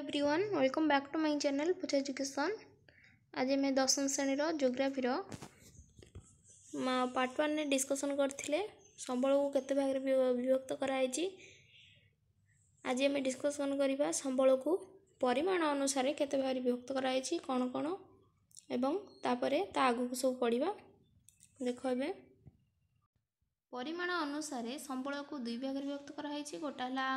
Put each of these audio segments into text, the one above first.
every everyone welcome back to my channel Puja education आज आम दशम श्रेणी जोग्राफी पार्ट वन में डिस्कसन करते संबल को कत भाग विभक्त कराई आज आम डिस्कसन करवा संबल को परिमाण अनुसार कत भाग विभक्त कराई कौन कौन एवं तापर ता आग को सब पढ़वा देख ए परिमाण अनुसार संबल को दुई भाग विभक्त कराई गोटाला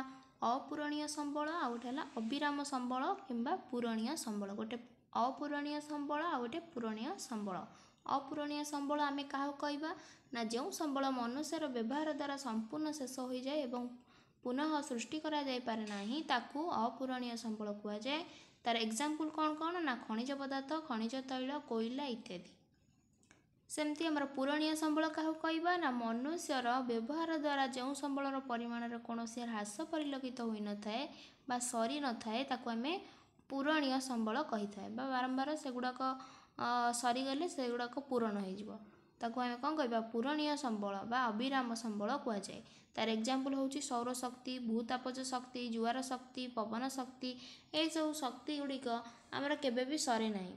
ଅପୂରଣୀୟ ସମ୍ବଳ ଆଉ ଗୋଟେ ହେଲା ଅବିରାମ ସମ୍ବଳ କିମ୍ବା ପୂରଣୀୟ ସମ୍ବଳ ଗୋଟେ ଅପୂରଣୀୟ ସମ୍ବଳ ଆଉ ଗୋଟେ ପୂରଣୀୟ ସମ୍ବଳ ଅପୂରଣୀୟ ସମ୍ବଳ ଆମେ କାହାକୁ କହିବା ନା ଯେଉଁ ସମ୍ବଳ ମନୁଷ୍ୟର ବ୍ୟବହାର ଦ୍ୱାରା ସମ୍ପୂର୍ଣ୍ଣ ଶେଷ ହୋଇଯାଏ ଏବଂ ପୁନଃ ସୃଷ୍ଟି କରାଯାଇପାରେ ନାହିଁ ତାକୁ ଅପୂରଣୀୟ ସମ୍ବଳ କୁହାଯାଏ ତା'ର ଏକ୍ଜାମ୍ପଲ କ'ଣ କ'ଣ ନା ଖଣିଜ ପଦାର୍ଥ ଖଣିଜ ତୈଳ କୋଇଲା ଇତ୍ୟାଦି ସେମିତି ଆମର ପୁରଣୀୟ ସମ୍ବଳ କାହାକୁ କହିବା ନା ମନୁଷ୍ୟର ବ୍ୟବହାର ଦ୍ୱାରା ଯେଉଁ ସମ୍ବଳର ପରିମାଣରେ କୌଣସି ହ୍ରାସ ପରିଲକ୍ଷିତ ହୋଇନଥାଏ ବା ସରିନଥାଏ ତାକୁ ଆମେ ପୁରଣୀୟ ସମ୍ବଳ କହିଥାଏ ବା ବାରମ୍ବାର ସେଗୁଡ଼ାକ ସରିଗଲେ ସେଗୁଡ଼ାକ ପୂରଣ ହୋଇଯିବ ତାକୁ ଆମେ କ'ଣ କହିବା ପୁରଣୀୟ ସମ୍ବଳ ବା ଅବିରାମ ସମ୍ବଳ କୁହାଯାଏ ତାର ଏକ୍ଜାମ୍ପଲ୍ ହେଉଛି ସୌରଶକ୍ତି ଭୂତାପଜ ଶକ୍ତି ଜୁଆର ଶକ୍ତି ପବନ ଶକ୍ତି ଏସବୁ ଗୁଡ଼ିକ ଆମର କେବେ ବି ସରେ ନାହିଁ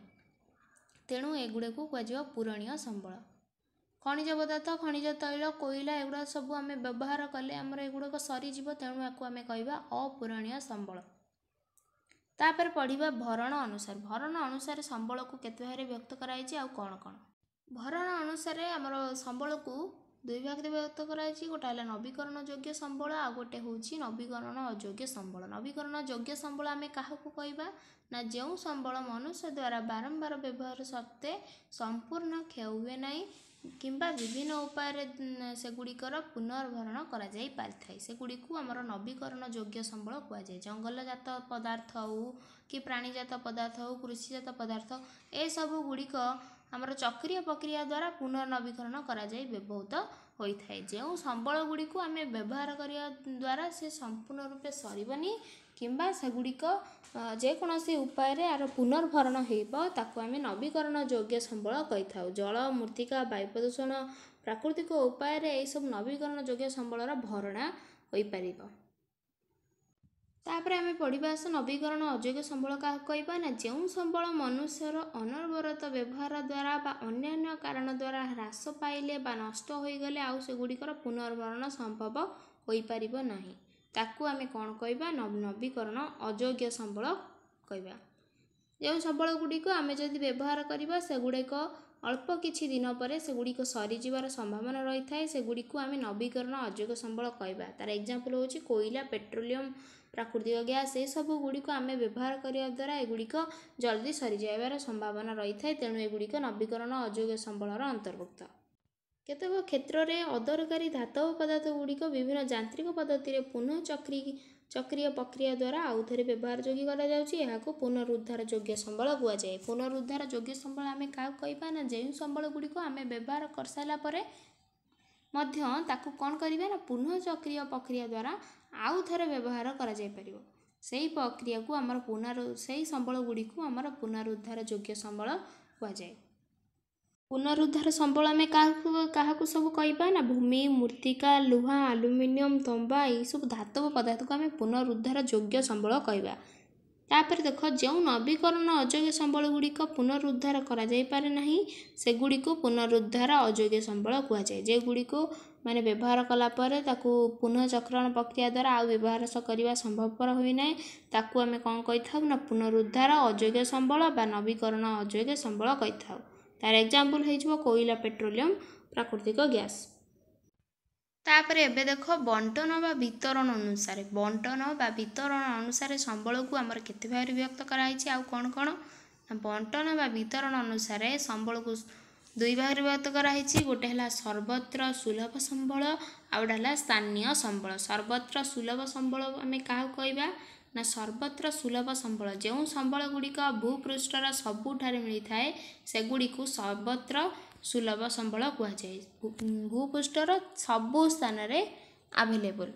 ତେଣୁ ଏଗୁଡ଼ିକୁ କୁହାଯିବ ପୁରଣୀୟ ସମ୍ବଳ ଖଣିଜ ପଦାର୍ଥ ଖଣିଜ ତୈଳ କୋଇଲା ଏଗୁଡ଼ା ସବୁ ଆମେ ବ୍ୟବହାର କଲେ ଆମର ଏଗୁଡ଼ାକ ସରିଯିବ ତେଣୁ ଏହାକୁ ଆମେ କହିବା ଅପୂରଣୀୟ ସମ୍ବଳ ତାପରେ ପଢ଼ିବା ଭରଣ ଅନୁସାରେ ଭରଣ ଅନୁସାରେ ସମ୍ବଳକୁ କେତେ ଭାବରେ ବ୍ୟକ୍ତ କରାଯାଇଛି ଆଉ କ'ଣ କ'ଣ ଭରଣ ଅନୁସାରେ ଆମର ସମ୍ବଳକୁ ଦୁଇ ଭାଗରେ ବ୍ୟକ୍ତ କରାଯାଇଛି ଗୋଟେ ହେଲା ନବୀକରଣ ଯୋଗ୍ୟ ସମ୍ବଳ ଆଉ ଗୋଟେ ହେଉଛି ନବୀକରଣ ଅଯୋଗ୍ୟ ସମ୍ବଳ ନବୀକରଣ ଯୋଗ୍ୟ ସମ୍ବଳ ଆମେ କାହାକୁ କହିବା ନା ଯେଉଁ ସମ୍ବଳ ମନୁଷ୍ୟ ଦ୍ୱାରା ବାରମ୍ବାର ବ୍ୟବହାର ସତ୍ତ୍ୱେ ସମ୍ପୂର୍ଣ୍ଣ କ୍ଷୟ ହୁଏ ନାହିଁ କିମ୍ବା ବିଭିନ୍ନ ଉପାୟରେ ସେଗୁଡ଼ିକର ପୁନର୍ଭରଣ ପାରିଥାଏ ସେଗୁଡ଼ିକୁ ଆମର ନବୀକରଣ ଯୋଗ୍ୟ ସମ୍ବଳ କୁହାଯାଏ ଜଙ୍ଗଲଜାତ ପଦାର୍ଥ ହେଉ କି ପ୍ରାଣୀଜାତ ପଦାର୍ଥ ହେଉ କୃଷିଜାତ ପଦାର୍ଥ ଏସବୁ ଗୁଡ଼ିକ ଆମର ଚକ୍ରିୟ ପ୍ରକ୍ରିୟା ଦ୍ୱାରା ପୁନର୍ନବୀକରଣ କରାଯାଇ ବ୍ୟବହୃତ ହୋଇଥାଏ ଯେଉଁ ସମ୍ବଳ ଗୁଡ଼ିକୁ ଆମେ ବ୍ୟବହାର କରିବା ଦ୍ୱାରା ସେ ସମ୍ପୂର୍ଣ୍ଣ ରୂପେ ସରିବନି କିମ୍ବା ସେଗୁଡ଼ିକ ଯେକୌଣସି ଉପାୟରେ ଆର ପୁନର୍ଭରଣ ହେବ ତାକୁ ଆମେ ନବୀକରଣ ଯୋଗ୍ୟ ସମ୍ବଳ କହିଥାଉ ଜଳ ମୃତ୍ତିକା ବାୟୁ ପ୍ରଦୂଷଣ ପ୍ରାକୃତିକ ଉପାୟରେ ଏହିସବୁ ନବୀକରଣ ଯୋଗ୍ୟ ସମ୍ବଳର ଭରଣା ହୋଇପାରିବ ତାପରେ ଆମେ ପଢ଼ିବା ଆସ ନବୀକରଣ ଅଯୋଗ୍ୟ ସମ୍ବଳ କାହାକୁ କହିବା ନା ଯେଉଁ ସମ୍ବଳ ମନୁଷ୍ୟର ଅନବରତ ବ୍ୟବହାର ଦ୍ୱାରା ବା ଅନ୍ୟାନ୍ୟ କାରଣ ଦ୍ୱାରା ହ୍ରାସ ପାଇଲେ ବା ନଷ୍ଟ ହୋଇଗଲେ ଆଉ ସେଗୁଡ଼ିକର ପୁନର୍ଭରଣ ସମ୍ଭବ ହୋଇପାରିବ ନାହିଁ ତାକୁ ଆମେ କ'ଣ କହିବା ନବୀକରଣ ଅଯୋଗ୍ୟ ସମ୍ବଳ କହିବା ଯେଉଁ ସମ୍ବଳ ଗୁଡ଼ିକୁ ଆମେ ଯଦି ବ୍ୟବହାର କରିବା ସେଗୁଡ଼ିକ ଅଳ୍ପ କିଛି ଦିନ ପରେ ସେଗୁଡ଼ିକ ସରିଯିବାର ସମ୍ଭାବନା ରହିଥାଏ ସେଗୁଡ଼ିକୁ ଆମେ ନବୀକରଣ ଅଯୋଗ୍ୟ ସମ୍ବଳ କହିବା ତା'ର ଏକ୍ଜାମ୍ପଲ୍ ହେଉଛି କୋଇଲା ପେଟ୍ରୋଲିୟମ୍ ପ୍ରାକୃତିକ ଗ୍ୟାସ୍ ଏସବୁ ଗୁଡ଼ିକ ଆମେ ବ୍ୟବହାର କରିବା ଦ୍ୱାରା ଏଗୁଡ଼ିକ ଜଲ୍ଦି ସରିଯାଇବାର ସମ୍ଭାବନା ରହିଥାଏ ତେଣୁ ଏଗୁଡ଼ିକ ନବୀକରଣ ଅଯୋଗ୍ୟ ସମ୍ବଳର ଅନ୍ତର୍ଭୁକ୍ତ କେତେକ କ୍ଷେତ୍ରରେ ଅଦରକାରୀ ଧାତବ ପଦାର୍ଥ ଗୁଡ଼ିକ ବିଭିନ୍ନ ଯାନ୍ତ୍ରିକ ପଦ୍ଧତିରେ ପୁନଃ ଚକ୍ରି ଚକ୍ରିୟ ପ୍ରକ୍ରିୟା ଦ୍ୱାରା ଆଉଥରେ ବ୍ୟବହାର ଯୋଗୀ କରାଯାଉଛି ଏହାକୁ ପୁନରୁଦ୍ଧାର ଯୋଗ୍ୟ ସମ୍ବଳ କୁହାଯାଏ ପୁନରୁଦ୍ଧାର ଯୋଗ୍ୟ ସମ୍ବଳ ଆମେ କାହାକୁ କହିବା ନା ଯେଉଁ ସମ୍ବଳ ଗୁଡ଼ିକୁ ଆମେ ବ୍ୟବହାର କରିସାରିଲା ପରେ ମଧ୍ୟ ତାକୁ କ'ଣ କରିବା ନା ପୁନଃ ଚକ୍ରିୟ ପ୍ରକ୍ରିୟା ଦ୍ୱାରା ଆଉ ଥରେ ବ୍ୟବହାର କରାଯାଇପାରିବ ସେହି ପ୍ରକ୍ରିୟାକୁ ଆମର ପୁନରୁ ସେହି ସମ୍ବଳ ଗୁଡ଼ିକୁ ଆମର ପୁନରୁଦ୍ଧାର ଯୋଗ୍ୟ ସମ୍ବଳ କୁହାଯାଏ ପୁନରୁଦ୍ଧାର ସମ୍ବଳ ଆମେ କାହାକୁ କାହାକୁ ସବୁ କହିବା ନା ଭୂମି ମୃତ୍ତିକା ଲୁହା ଆଲୁମିନିୟମ ତମ୍ବା ଏହିସବୁ ଧାତବ ପଦାର୍ଥକୁ ଆମେ ପୁନରୁଦ୍ଧାର ଯୋଗ୍ୟ ସମ୍ବଳ କହିବା ତାପରେ ଦେଖ ଯେଉଁ ନବୀକରଣ ଅଯୋଗ୍ୟ ସମ୍ବଳ ଗୁଡ଼ିକ ପୁନରୁଦ୍ଧାର କରାଯାଇପାରେ ନାହିଁ ସେଗୁଡ଼ିକୁ ପୁନରୁଦ୍ଧାର ଅଯୋଗ୍ୟ ସମ୍ବଳ କୁହାଯାଏ ଯେଗୁଡ଼ିକୁ ମାନେ ବ୍ୟବହାର କଲା ପରେ ତାକୁ ପୁନଃଚକ୍ରଣ ପ୍ରକ୍ରିୟା ଦ୍ୱାରା ଆଉ ବ୍ୟବହାର କରିବା ସମ୍ଭବପର ହୋଇନାହିଁ ତାକୁ ଆମେ କ'ଣ କହିଥାଉ ନା ପୁନରୁଦ୍ଧାର ଅଯୋଗ୍ୟ ସମ୍ବଳ ବା ନବୀକରଣ ଅଯୋଗ୍ୟ ସମ୍ବଳ କହିଥାଉ ତାର ଏକ୍ଜାମ୍ପଲ୍ ହୋଇଯିବ କୋଇଲା ପେଟ୍ରୋଲିୟମ ପ୍ରାକୃତିକ ଗ୍ୟାସ୍ ତାପରେ ଏବେ ଦେଖ ବଣ୍ଟନ ବା ବିତରଣ ଅନୁସାରେ ବଣ୍ଟନ ବା ବିତରଣ ଅନୁସାରେ ସମ୍ବଳକୁ ଆମର କେତେ ଭାବରେ ବିଭକ୍ତ କରାଯାଇଛି ଆଉ କ'ଣ କ'ଣ ବଣ୍ଟନ ବା ବିତରଣ ଅନୁସାରେ ସମ୍ବଳକୁ ଦୁଇ ଭାଗରେ ବିଭକ୍ତ କରାହେଇଛି ଗୋଟେ ହେଲା ସର୍ବତ୍ର ସୁଲଭ ସମ୍ବଳ ଆଉ ଗୋଟେ ହେଲା ସ୍ଥାନୀୟ ସମ୍ବଳ ସର୍ବତ୍ର ସୁଲଭ ସମ୍ବଳ ଆମେ କାହାକୁ କହିବା ନା ସର୍ବତ୍ର ସୁଲଭ ସମ୍ବଳ ଯେଉଁ ସମ୍ବଳ ଗୁଡ଼ିକ ଭୂପୃଷ୍ଠର ସବୁଠାରେ ମିଳିଥାଏ ସେଗୁଡ଼ିକୁ ସର୍ବତ୍ର ସୁଲଭ ସମ୍ବଳ କୁହାଯାଏ ଭୂପୃଷ୍ଠର ସବୁ ସ୍ଥାନରେ ଆଭେଲେବୁଲ୍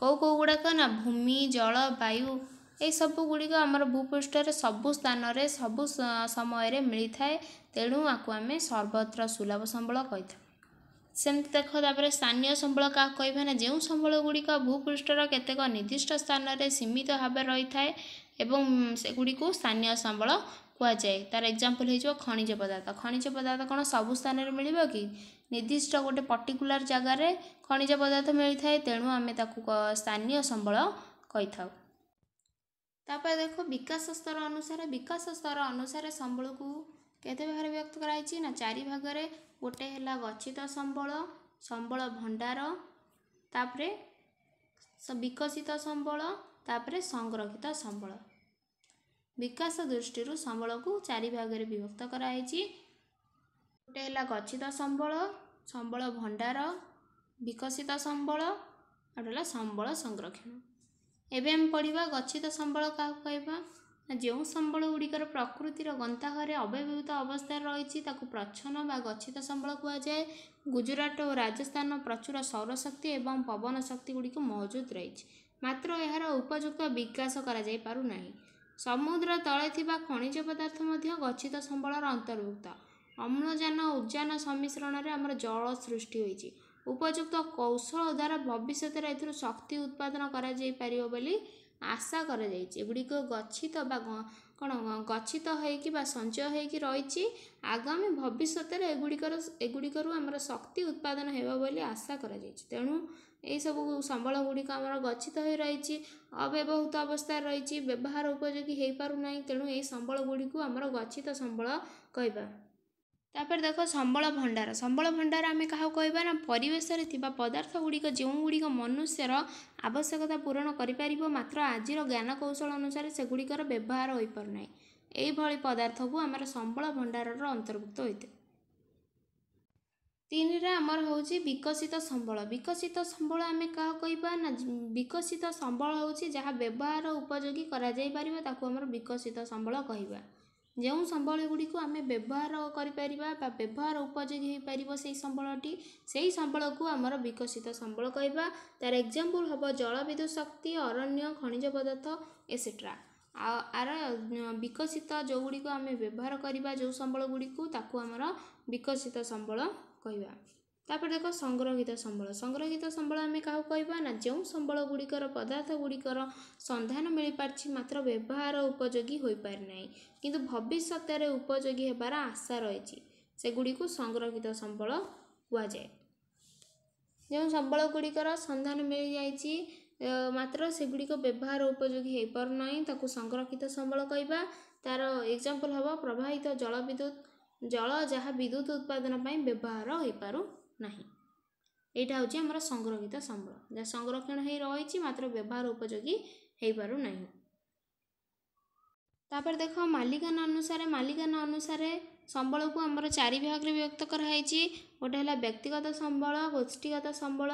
କେଉଁ କେଉଁ ଗୁଡ଼ାକ ନା ଭୂମି ଜଳ ବାୟୁ ଏହିସବୁ ଗୁଡ଼ିକ ଆମର ଭୂପୃଷ୍ଠରେ ସବୁ ସ୍ଥାନରେ ସବୁ ସମୟରେ ମିଳିଥାଏ ତେଣୁ ଆକୁ ଆମେ ସର୍ବତ୍ର ସୁଲଭ ସମ୍ବଳ କହିଥାଉ ସେମିତି ଦେଖ ତାପରେ ସ୍ଥାନୀୟ ସମ୍ବଳ କାହାକୁ କହିବା ନା ଯେଉଁ ସମ୍ବଳ ଗୁଡ଼ିକ ଭୂପୃଷ୍ଠର କେତେକ ନିର୍ଦ୍ଦିଷ୍ଟ ସ୍ଥାନରେ ସୀମିତ ଭାବେ ରହିଥାଏ ଏବଂ ସେଗୁଡ଼ିକୁ ସ୍ଥାନୀୟ ସମ୍ବଳ କୁହାଯାଏ ତାର ଏକ୍ଜାମ୍ପଲ୍ ହୋଇଯିବ ଖଣିଜ ପଦାର୍ଥ ଖଣିଜ ପଦାର୍ଥ କ'ଣ ସବୁ ସ୍ଥାନରେ ମିଳିବ କି ନିର୍ଦ୍ଦିଷ୍ଟ ଗୋଟେ ପର୍ଟିକୁଲାର ଜାଗାରେ ଖଣିଜ ପଦାର୍ଥ ମିଳିଥାଏ ତେଣୁ ଆମେ ତାକୁ ସ୍ଥାନୀୟ ସମ୍ବଳ କହିଥାଉ ତାପରେ ଦେଖ ବିକାଶ ସ୍ତର ଅନୁସାରେ ବିକାଶ ସ୍ତର ଅନୁସାରେ ସମ୍ବଳକୁ କେତେ ଭାବରେ ବ୍ୟକ୍ତ କରାଯାଇଛି ନା ଚାରି ଭାଗରେ ଗୋଟିଏ ହେଲା ଗଚ୍ଛିତ ସମ୍ବଳ ସମ୍ବଳ ଭଣ୍ଡାର ତାପରେ ବିକଶିତ ସମ୍ବଳ ତାପରେ ସଂରକ୍ଷିତ ସମ୍ବଳ ବିକାଶ ଦୃଷ୍ଟିରୁ ସମ୍ବଳକୁ ଚାରି ଭାଗରେ ବିଭକ୍ତ କରାଯାଇଛି ଗୋଟିଏ ହେଲା ଗଚ୍ଛିତ ସମ୍ବଳ ସମ୍ବଳ ଭଣ୍ଡାର ବିକଶିତ ସମ୍ବଳ ଆଉ ହେଲା ସମ୍ବଳ ସଂରକ୍ଷଣ ଏବେ ଆମେ ପଢ଼ିବା ଗଚ୍ଛିତ ସମ୍ବଳ କାହାକୁ କହିବା ଯେଉଁ ସମ୍ବଳ ଗୁଡ଼ିକର ପ୍ରକୃତିର ଗନ୍ତାଘରେ ଅବ୍ୟବହୃତ ଅବସ୍ଥାରେ ରହିଛି ତାକୁ ପ୍ରଚ୍ଛନ୍ନ ବା ଗଚ୍ଛିତ ସମ୍ବଳ କୁହାଯାଏ ଗୁଜୁରାଟ ଓ ରାଜସ୍ଥାନର ପ୍ରଚୁର ସୌରଶକ୍ତି ଏବଂ ପବନ ଶକ୍ତି ଗୁଡ଼ିକ ମହଜୁଦ ରହିଛି ମାତ୍ର ଏହାର ଉପଯୁକ୍ତ ବିକାଶ କରାଯାଇପାରୁନାହିଁ ସମୁଦ୍ର ତଳେ ଥିବା ଖଣିଜ ପଦାର୍ଥ ମଧ୍ୟ ଗଚ୍ଛିତ ସମ୍ବଳର ଅନ୍ତର୍ଭୁକ୍ତ ଅମ୍ଳଜାନ ଉଦ୍ଯାନ ସମ୍ମିଶ୍ରଣରେ ଆମର ଜଳ ସୃଷ୍ଟି ହୋଇଛି ଉପଯୁକ୍ତ କୌଶଳ ଦ୍ୱାରା ଭବିଷ୍ୟତରେ ଏଥିରୁ ଶକ୍ତି ଉତ୍ପାଦନ କରାଯାଇପାରିବ ବୋଲି ଆଶା କରାଯାଇଛି ଏଗୁଡ଼ିକ ଗଚ୍ଛିତ ବା କ'ଣ ଗଚ୍ଛିତ ହୋଇକି ବା ସଞ୍ଚୟ ହୋଇକି ରହିଛି ଆଗାମୀ ଭବିଷ୍ୟତରେ ଏଗୁଡ଼ିକର ଏଗୁଡ଼ିକରୁ ଆମର ଶକ୍ତି ଉତ୍ପାଦନ ହେବ ବୋଲି ଆଶା କରାଯାଇଛି ତେଣୁ ଏହିସବୁ ସମ୍ବଳ ଗୁଡ଼ିକ ଆମର ଗଚ୍ଛିତ ହୋଇ ରହିଛି ଅବ୍ୟବହୃତ ଅବସ୍ଥାରେ ରହିଛି ବ୍ୟବହାର ଉପଯୋଗୀ ହୋଇପାରୁନାହିଁ ତେଣୁ ଏହି ସମ୍ବଳ ଗୁଡ଼ିକୁ ଆମର ଗଚ୍ଛିତ ସମ୍ବଳ କହିବା ତାପରେ ଦେଖ ସମ୍ବଳ ଭଣ୍ଡାର ସମ୍ବଳ ଭଣ୍ଡାର ଆମେ କାହାକୁ କହିବା ନା ପରିବେଶରେ ଥିବା ପଦାର୍ଥ ଗୁଡ଼ିକ ଯେଉଁ ଗୁଡ଼ିକ ମନୁଷ୍ୟର ଆବଶ୍ୟକତା ପୂରଣ କରିପାରିବ ମାତ୍ର ଆଜିର ଜ୍ଞାନକୌଶଳ ଅନୁସାରେ ସେଗୁଡ଼ିକର ବ୍ୟବହାର ହୋଇପାରୁନାହିଁ ଏହିଭଳି ପଦାର୍ଥକୁ ଆମର ସମ୍ବଳ ଭଣ୍ଡାରର ଅନ୍ତର୍ଭୁକ୍ତ ହୋଇଥାଏ ତିନିରେ ଆମର ହେଉଛି ବିକଶିତ ସମ୍ବଳ ବିକଶିତ ସମ୍ବଳ ଆମେ କାହା କହିବା ନା ବିକଶିତ ସମ୍ବଳ ହେଉଛି ଯାହା ବ୍ୟବହାର ଉପଯୋଗୀ କରାଯାଇପାରିବ ତାକୁ ଆମର ବିକଶିତ ସମ୍ବଳ କହିବା ଯେଉଁ ସମ୍ବଳ ଗୁଡ଼ିକୁ ଆମେ ବ୍ୟବହାର କରିପାରିବା ବା ବ୍ୟବହାର ଉପଯୋଗୀ ହୋଇପାରିବ ସେହି ସମ୍ବଳଟି ସେହି ସମ୍ବଳକୁ ଆମର ବିକଶିତ ସମ୍ବଳ କହିବା ତା'ର ଏକ୍ଜାମ୍ପଲ୍ ହେବ ଜଳ ବିଦ୍ୟୁତ୍ ଶକ୍ତି ଅରଣ୍ୟ ଖଣିଜ ପଦାର୍ଥ ଏସେଟ୍ରା ଆଉ ଆର ବିକଶିତ ଯେଉଁଗୁଡ଼ିକୁ ଆମେ ବ୍ୟବହାର କରିବା ଯେଉଁ ସମ୍ବଳ ଗୁଡ଼ିକୁ ତାକୁ ଆମର ବିକଶିତ ସମ୍ବଳ କହିବା ତାପରେ ଦେଖ ସଂଗ୍ରହିତ ସମ୍ବଳ ସଂଗ୍ରହିତ ସମ୍ବଳ ଆମେ କାହାକୁ କହିବା ନା ଯେଉଁ ସମ୍ବଳ ଗୁଡ଼ିକର ପଦାର୍ଥ ଗୁଡ଼ିକର ସନ୍ଧାନ ମିଳିପାରିଛି ମାତ୍ର ବ୍ୟବହାର ଉପଯୋଗୀ ହୋଇପାରିନାହିଁ କିନ୍ତୁ ଭବିଷ୍ୟତରେ ଉପଯୋଗୀ ହେବାର ଆଶା ରହିଛି ସେଗୁଡ଼ିକୁ ସଂଗ୍ରହିତ ସମ୍ବଳ କୁହାଯାଏ ଯେଉଁ ସମ୍ବଳ ଗୁଡ଼ିକର ସନ୍ଧାନ ମିଳିଯାଇଛି ମାତ୍ର ସେଗୁଡ଼ିକ ବ୍ୟବହାର ଉପଯୋଗୀ ହୋଇପାରୁନାହିଁ ତାକୁ ସଂରକ୍ଷିତ ସମ୍ବଳ କହିବା ତା'ର ଏକ୍ଜାମ୍ପଲ୍ ହେବ ପ୍ରବାହିତ ଜଳ ବିଦ୍ୟୁତ ଜଳ ଯାହା ବିଦ୍ୟୁତ ଉତ୍ପାଦନ ପାଇଁ ବ୍ୟବହାର ହୋଇପାରୁ ନାହିଁ ଏଇଟା ହେଉଛି ଆମର ସଂରକ୍ଷିତ ସମ୍ବଳ ଯାହା ସଂରକ୍ଷଣ ହୋଇ ରହିଛି ମାତ୍ର ବ୍ୟବହାର ଉପଯୋଗୀ ହୋଇପାରୁନାହିଁ ତାପରେ ଦେଖ ମାଲିକାନା ଅନୁସାରେ ମାଲିକାନା ଅନୁସାରେ ସମ୍ବଳକୁ ଆମର ଚାରି ବିଭାଗରେ ବିଭକ୍ତ କରାହୋଇଛି ଗୋଟିଏ ହେଲା ବ୍ୟକ୍ତିଗତ ସମ୍ବଳ ଗୋଷ୍ଠୀଗତ ସମ୍ବଳ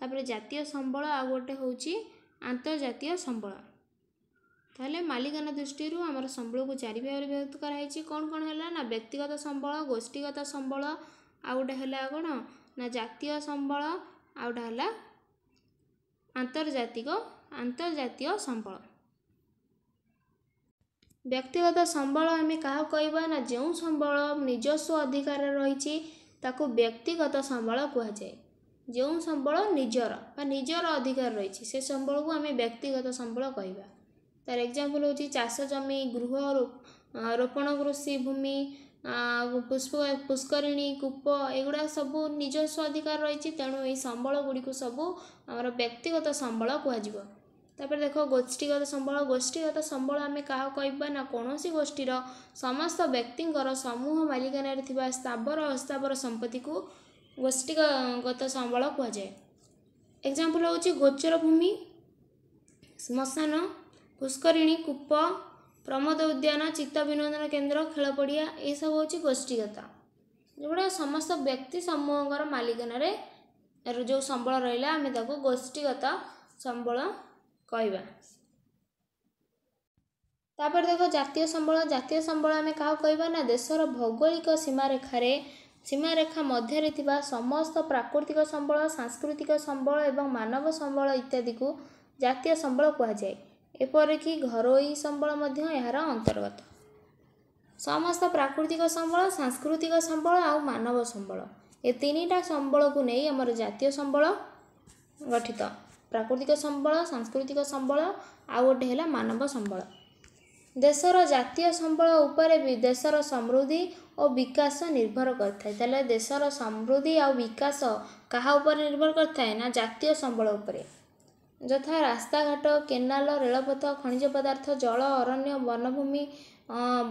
ତାପରେ ଜାତୀୟ ସମ୍ବଳ ଆଉ ଗୋଟିଏ ହେଉଛି ଆନ୍ତର୍ଜାତୀୟ ସମ୍ବଳ ତାହେଲେ ମାଲିକାନା ଦୃଷ୍ଟିରୁ ଆମର ସମ୍ବଳକୁ ଚାରି ଭାଗରେ ବିଭକ୍ତ କରାହୋଇଛି କ'ଣ କ'ଣ ହେଲା ନା ବ୍ୟକ୍ତିଗତ ସମ୍ବଳ ଗୋଷ୍ଠୀଗତ ସମ୍ବଳ ଆଉ ଗୋଟିଏ ହେଲା କ'ଣ ନା ଜାତୀୟ ସମ୍ବଳ ଆଉ ଗୋଟେ ହେଲା ଆନ୍ତର୍ଜାତିକ ଆନ୍ତର୍ଜାତୀୟ ସମ୍ବଳ ବ୍ୟକ୍ତିଗତ ସମ୍ବଳ ଆମେ କାହାକୁ କହିବା ନା ଯେଉଁ ସମ୍ବଳ ନିଜସ୍ୱ ଅଧିକାରରେ ରହିଛି ତାକୁ ବ୍ୟକ୍ତିଗତ ସମ୍ବଳ କୁହାଯାଏ ଯେଉଁ ସମ୍ବଳ ନିଜର ବା ନିଜର ଅଧିକାର ରହିଛି ସେ ସମ୍ବଳକୁ ଆମେ ବ୍ୟକ୍ତିଗତ ସମ୍ବଳ କହିବା ତା'ର ଏକ୍ଜାମ୍ପଲ୍ ହେଉଛି ଚାଷ ଜମି ଗୃହ ରୋପଣ କୃଷି ଭୂମି ପୁଷ୍ପ ପୁଷ୍କରିଣୀ କୂପ ଏଗୁଡ଼ା ସବୁ ନିଜସ୍ୱ ଅଧିକାର ରହିଛି ତେଣୁ ଏହି ସମ୍ବଳ ଗୁଡ଼ିକୁ ସବୁ ଆମର ବ୍ୟକ୍ତିଗତ ସମ୍ବଳ କୁହାଯିବ ତାପରେ ଦେଖ ଗୋଷ୍ଠୀଗତ ସମ୍ବଳ ଗୋଷ୍ଠୀଗତ ସମ୍ବଳ ଆମେ କାହା କହିବା ନା କୌଣସି ଗୋଷ୍ଠୀର ସମସ୍ତ ବ୍ୟକ୍ତିଙ୍କର ସମୂହ ମାଲିକାନାରେ ଥିବା ସ୍ଥାବର ଅସ୍ଥାବର ସମ୍ପତ୍ତିକୁ ଗୋଷ୍ଠୀଗତ ସମ୍ବଳ କୁହାଯାଏ ଏକ୍ଜାମ୍ପଲ୍ ହେଉଛି ଗୋଚର ଭୂମି ଶ୍ମଶାନ ପୁଷ୍କରିଣୀ କୂପ ପ୍ରମୋଦ ଉଦ୍ୟାନ ଚିତ୍ତ ବିନୋଦନ କେନ୍ଦ୍ର ଖେଳ ପଡ଼ିଆ ଏସବୁ ହେଉଛି ଗୋଷ୍ଠୀଗତ ଯେଉଁଗୁଡ଼ାକ ସମସ୍ତ ବ୍ୟକ୍ତି ସମୂହଙ୍କର ମାଲିକାନାରେ ଯେଉଁ ସମ୍ବଳ ରହିଲା ଆମେ ତାକୁ ଗୋଷ୍ଠୀଗତ ସମ୍ବଳ କହିବା ତାପରେ ଦେଖ ଜାତୀୟ ସମ୍ବଳ ଜାତୀୟ ସମ୍ବଳ ଆମେ କାହାକୁ କହିବା ନା ଦେଶର ଭୌଗୋଳିକ ସୀମାରେଖାରେ ସୀମାରେଖା ମଧ୍ୟରେ ଥିବା ସମସ୍ତ ପ୍ରାକୃତିକ ସମ୍ବଳ ସାଂସ୍କୃତିକ ସମ୍ବଳ ଏବଂ ମାନବ ସମ୍ବଳ ଇତ୍ୟାଦିକୁ ଜାତୀୟ ସମ୍ବଳ କୁହାଯାଏ ଏପରିକି ଘରୋଇ ସମ୍ବଳ ମଧ୍ୟ ଏହାର ଅନ୍ତର୍ଗତ ସମସ୍ତ ପ୍ରାକୃତିକ ସମ୍ବଳ ସାଂସ୍କୃତିକ ସମ୍ବଳ ଆଉ ମାନବ ସମ୍ବଳ ଏ ତିନିଟା ସମ୍ବଳକୁ ନେଇ ଆମର ଜାତୀୟ ସମ୍ବଳ ଗଠିତ ପ୍ରାକୃତିକ ସମ୍ବଳ ସାଂସ୍କୃତିକ ସମ୍ବଳ ଆଉ ଗୋଟେ ହେଲା ମାନବ ସମ୍ବଳ ଦେଶର ଜାତୀୟ ସମ୍ବଳ ଉପରେ ବି ଦେଶର ସମୃଦ୍ଧି ଓ ବିକାଶ ନିର୍ଭର କରିଥାଏ ତାହେଲେ ଦେଶର ସମୃଦ୍ଧି ଆଉ ବିକାଶ କାହା ଉପରେ ନିର୍ଭର କରିଥାଏ ନା ଜାତୀୟ ସମ୍ବଳ ଉପରେ ଯଥା ରାସ୍ତାଘାଟ କେନାଲ ରେଳପଥ ଖଣିଜ ପଦାର୍ଥ ଜଳ ଅରଣ୍ୟ ବନଭୂମି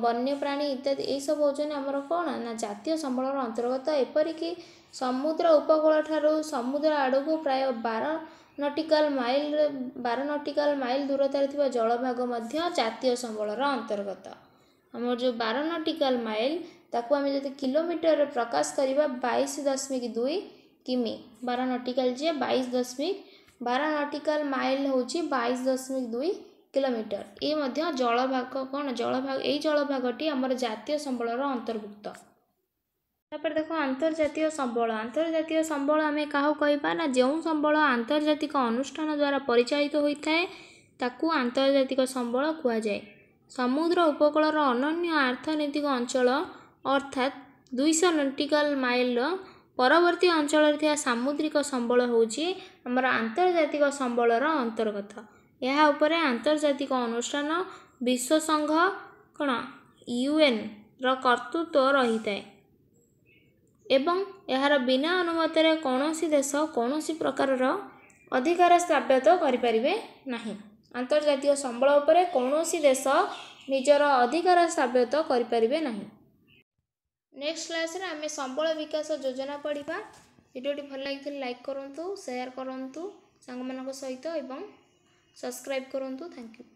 ବନ୍ୟପ୍ରାଣୀ ଇତ୍ୟାଦି ଏହିସବୁ ହେଉଛନ୍ତି ଆମର କ'ଣ ନା ଜାତୀୟ ସମ୍ବଳର ଅନ୍ତର୍ଗତ ଏପରିକି ସମୁଦ୍ର ଉପକୂଳ ଠାରୁ ସମୁଦ୍ର ଆଡ଼କୁ ପ୍ରାୟ ବାର ନଟିକାଲ ମାଇଲ ବାର ନଟିକାଲ ମାଇଲ ଦୂରତାରେ ଥିବା ଜଳଭାଗ ମଧ୍ୟ ଜାତୀୟ ସମ୍ବଳର ଅନ୍ତର୍ଗତ ଆମର ଯେଉଁ ବାର ନଟିକାଲ ମାଇଲ ତାକୁ ଆମେ ଯଦି କିଲୋମିଟରରେ ପ୍ରକାଶ କରିବା ବାଇଶ ଦଶମିକ ଦୁଇ କିମି ବାର ନଟିକାଲ ଯିଏ ବାଇଶ ଦଶମିକ ବାର ନଟିକାଲ ମାଇଲ ହେଉଛି ବାଇଶ ଦଶମିକ ଦୁଇ କିଲୋମିଟର ଏ ମଧ୍ୟ ଜଳଭାଗ କ'ଣ ଜଳଭାଗ ଏଇ ଜଳଭାଗଟି ଆମର ଜାତୀୟ ସମ୍ବଳର ଅନ୍ତର୍ଭୁକ୍ତ ତାପରେ ଦେଖ ଆନ୍ତର୍ଜାତୀୟ ସମ୍ବଳ ଆନ୍ତର୍ଜାତୀୟ ସମ୍ବଳ ଆମେ କାହାକୁ କହିବା ନା ଯେଉଁ ସମ୍ବଳ ଆନ୍ତର୍ଜାତିକ ଅନୁଷ୍ଠାନ ଦ୍ୱାରା ପରିଚାଳିତ ହୋଇଥାଏ ତାକୁ ଆନ୍ତର୍ଜାତିକ ସମ୍ବଳ କୁହାଯାଏ ସମୁଦ୍ର ଉପକୂଳର ଅନନ୍ୟ ଅର୍ଥନୈତିକ ଅଞ୍ଚଳ ଅର୍ଥାତ୍ ଦୁଇଶହ ନଟିକାଲ ମାଇଲର ପରବର୍ତ୍ତୀ ଅଞ୍ଚଳରେ ଥିବା ସାମୁଦ୍ରିକ ସମ୍ବଳ ହେଉଛି ଆମର ଆନ୍ତର୍ଜାତିକ ସମ୍ବଳର ଅନ୍ତର୍ଗତ ଏହା ଉପରେ ଆନ୍ତର୍ଜାତିକ ଅନୁଷ୍ଠାନ ବିଶ୍ୱ ସଂଘ କ'ଣ ୟୁଏନ୍ର କର୍ତ୍ତୃତ୍ୱ ରହିଥାଏ ଏବଂ ଏହାର ବିନା ଅନୁମତିରେ କୌଣସି ଦେଶ କୌଣସି ପ୍ରକାରର ଅଧିକାର ସାବ୍ୟତ କରିପାରିବେ ନାହିଁ ଆନ୍ତର୍ଜାତିକ ସମ୍ବଳ ଉପରେ କୌଣସି ଦେଶ ନିଜର ଅଧିକାର ସାବ୍ୟତ କରିପାରିବେ ନାହିଁ ନେକ୍ସଟ କ୍ଲାସ୍ରେ ଆମେ ସମ୍ବଳ ବିକାଶ ଯୋଜନା ପଢ଼ିବା ଭିଡ଼ିଓଟି ଭଲ ଲାଗିଥିଲେ ଲାଇକ୍ କରନ୍ତୁ ସେୟାର କରନ୍ତୁ ସାଙ୍ଗମାନଙ୍କ ସହିତ ଏବଂ ସବସ୍କ୍ରାଇବ୍ କରନ୍ତୁ ଥ୍ୟାଙ୍କ ୟୁ